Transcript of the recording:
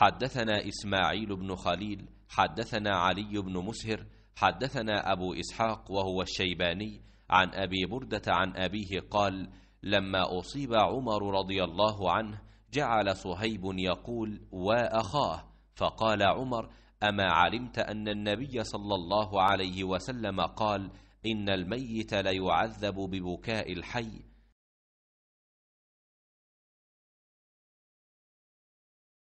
حدثنا إسماعيل بن خليل حدثنا علي بن مسهر حدثنا أبو إسحاق وهو الشيباني عن أبي بردة عن أبيه قال لما أصيب عمر رضي الله عنه جعل صهيب يقول وأخاه فقال عمر أما علمت أن النبي صلى الله عليه وسلم قال إن الميت ليعذب ببكاء الحي